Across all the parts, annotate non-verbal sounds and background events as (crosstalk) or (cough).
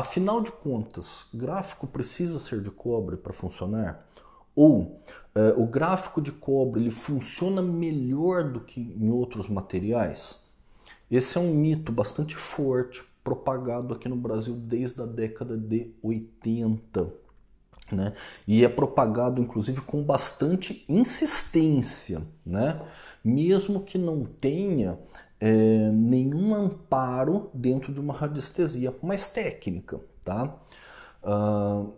Afinal de contas, gráfico precisa ser de cobre para funcionar? Ou é, o gráfico de cobre ele funciona melhor do que em outros materiais? Esse é um mito bastante forte, propagado aqui no Brasil desde a década de 80. Né? E é propagado inclusive com bastante insistência, né? mesmo que não tenha é, nenhuma amparo dentro de uma radiestesia mais técnica, tá? Uh,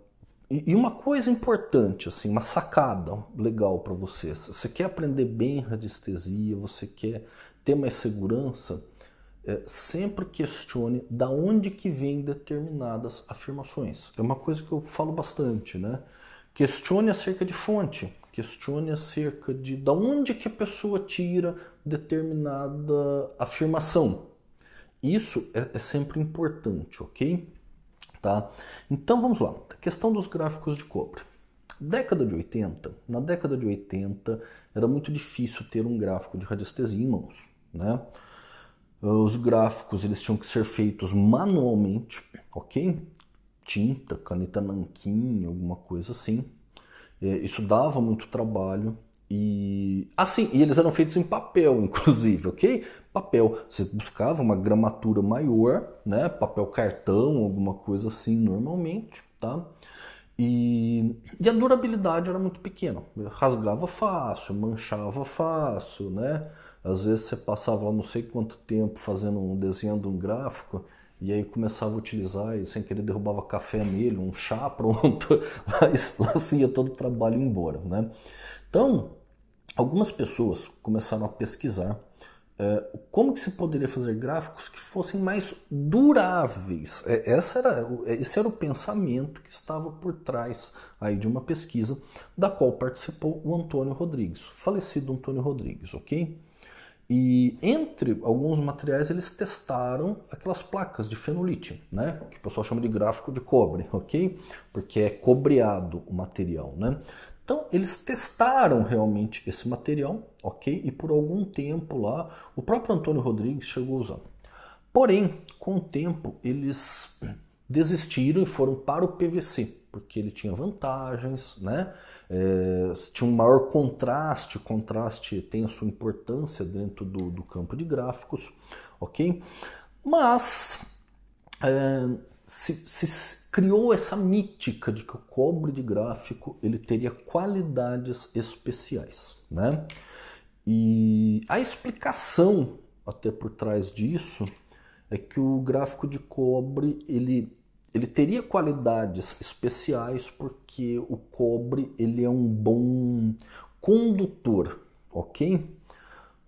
e uma coisa importante, assim, uma sacada legal para você. Se você quer aprender bem radiestesia, você quer ter mais segurança, é, sempre questione da onde que vem determinadas afirmações. É uma coisa que eu falo bastante, né? Questione acerca de fonte, questione acerca de da onde que a pessoa tira determinada afirmação. Isso é, é sempre importante, ok? Tá? Então vamos lá. A questão dos gráficos de cobre. Década de 80, na década de 80 era muito difícil ter um gráfico de radiestesia em mãos, né? Os gráficos eles tinham que ser feitos manualmente, ok? Tinta, caneta nanquim, alguma coisa assim. É, isso dava muito trabalho, e assim, e eles eram feitos em papel, inclusive, ok? Papel. Você buscava uma gramatura maior, né? Papel cartão, alguma coisa assim, normalmente, tá? E, e a durabilidade era muito pequena. Rasgava fácil, manchava fácil, né? Às vezes você passava lá não sei quanto tempo fazendo um desenhando um gráfico e aí começava a utilizar e sem querer derrubava café nele, um chá, (laughs) pronto. Lá, assim ia todo o trabalho embora, né? Então, algumas pessoas começaram a pesquisar uh, como que se poderia fazer gráficos que fossem mais duráveis. É, essa era, é, esse era o pensamento que estava por trás aí de uma pesquisa da qual participou o Antônio Rodrigues, falecido Antônio Rodrigues, ok? E entre alguns materiais eles testaram aquelas placas de fenolite, né? Que o pessoal chama de gráfico de cobre, (laughs) ok? Porque é cobreado o material, né? Então eles testaram realmente esse material, ok? E por algum tempo lá, o próprio Antônio Rodrigues chegou a usar. Porém, com o tempo eles desistiram e foram para o PVC, porque ele tinha vantagens, né? É, tinha um maior contraste, contraste tem a sua importância dentro do, do campo de gráficos, ok? Mas é, se, se, criou essa mítica de que o cobre de gráfico ele teria qualidades especiais, né? E a explicação até por trás disso é que o gráfico de cobre ele ele teria qualidades especiais porque o cobre ele é um bom condutor, ok?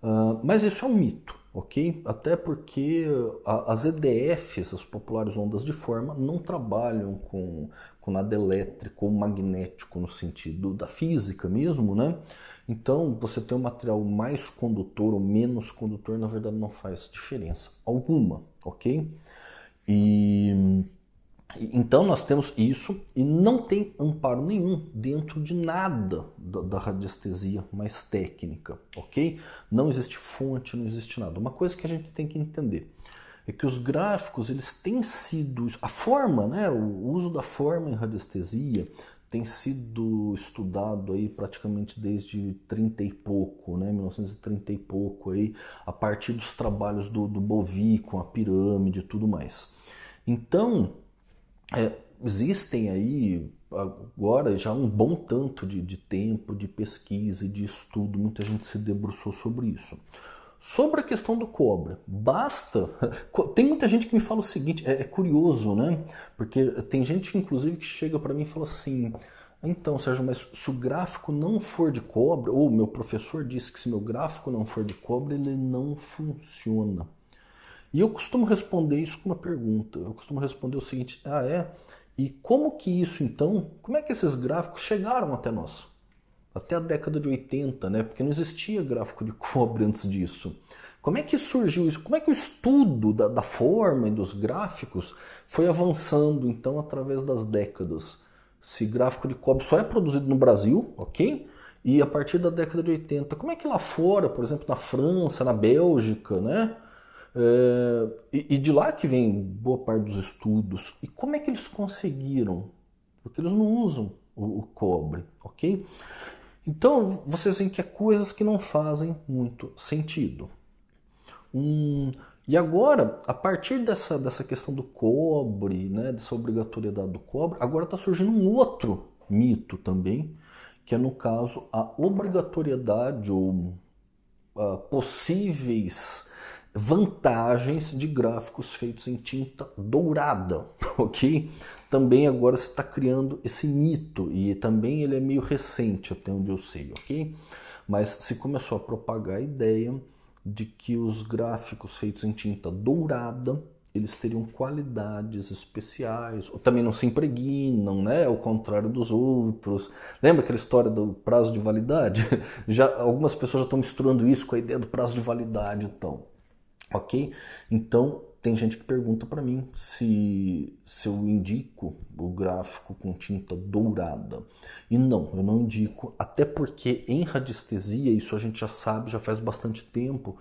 Uh, mas isso é um mito, ok? Até porque a, as EDFs, as populares ondas de forma, não trabalham com, com nada elétrico ou magnético no sentido da física mesmo, né? Então, você ter um material mais condutor ou menos condutor, na verdade, não faz diferença alguma, ok? E então nós temos isso e não tem amparo nenhum dentro de nada da, radiestesia mais técnica, ok? Não existe fonte, não existe nada. Uma coisa que a gente tem que entender é que os gráficos eles têm sido a forma, né? O uso da forma em radiestesia tem sido estudado aí praticamente desde 30 e pouco, né, 1930 e pouco aí, a partir dos trabalhos do, do Bovi com a pirâmide e tudo mais. Então é, existem aí agora já um bom tanto de, de tempo, de pesquisa e de estudo, muita gente se debruçou sobre isso. Sobre a questão do cobra, basta. (laughs) Tem muita gente que me fala o seguinte, é, é curioso, né? Porque tem gente, inclusive, que chega para mim e fala assim: então, Sérgio, mas se o gráfico não for de cobra, ou meu professor disse que se meu gráfico não for de cobra, ele não funciona. E eu costumo responder isso com uma pergunta. Eu costumo responder o seguinte: ah, é? E como que isso então, como é que esses gráficos chegaram até nós? Até a década de 80, né? Porque não existia gráfico de (laughs) cobre antes disso. Como é que surgiu isso? Como é que o estudo da, da forma e dos gráficos foi avançando então através das décadas? Se gráfico de cobre só é produzido no Brasil, ok? E a partir da década de 80, como é que lá fora, por exemplo, na França, na Bélgica, né? Eh, e, de lá que vem boa parte dos estudos. E como é que eles conseguiram? Porque eles não usam o, o cobre, ok? Então vocês veem que é coisas que não fazem muito sentido. Hum, e agora, a partir dessa, dessa questão do cobre, né, dessa obrigatoriedade do cobre, agora está surgindo um outro mito também, que é no caso a obrigatoriedade ou uh, possíveis vantagens de gráficos feitos em tinta dourada, (laughs) ok? Também agora se está criando esse mito e também ele é meio recente até onde eu sei, ok? Mas se começou a propagar a ideia de que os gráficos feitos em tinta dourada eles teriam qualidades especiais, ou também não se impregnam, né? Ao contrário dos outros. Lembra aquela história do prazo de validade? (laughs) Já algumas pessoas já estão misturando isso com a ideia do prazo de validade, então. Ok? Então, tem gente que pergunta para mim se, se eu indico o gráfico com tinta dourada. E não, eu não indico, até porque em radiestesia, isso a gente já sabe, já faz bastante tempo,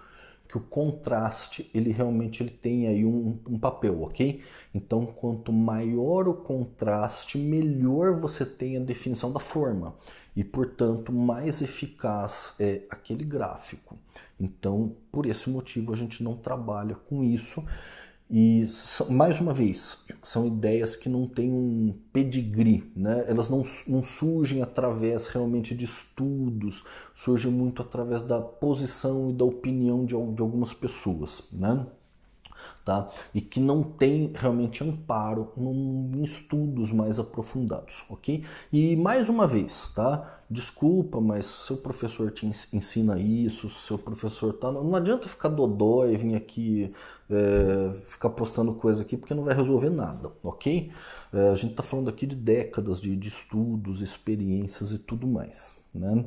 que o contraste ele realmente ele tem aí um, um papel, ok? Então, quanto maior o contraste, melhor você tem a definição da forma e, portanto, mais eficaz é aquele gráfico. Então, por esse motivo, a gente não trabalha com isso. E mais uma vez, são ideias que não têm um pedigree, né? elas não, não surgem através realmente de estudos, surgem muito através da posição e da opinião de, de algumas pessoas. Né? tá? E que não tem realmente amparo em estudos mais aprofundados, ok? E mais uma vez, tá? Desculpa, mas seu professor te ensina isso, seu professor tá. Não adianta ficar dodói, vir aqui é, ficar postando coisa aqui, porque não vai resolver nada, ok? É, a gente está falando aqui de décadas de, de estudos, experiências e tudo mais, né?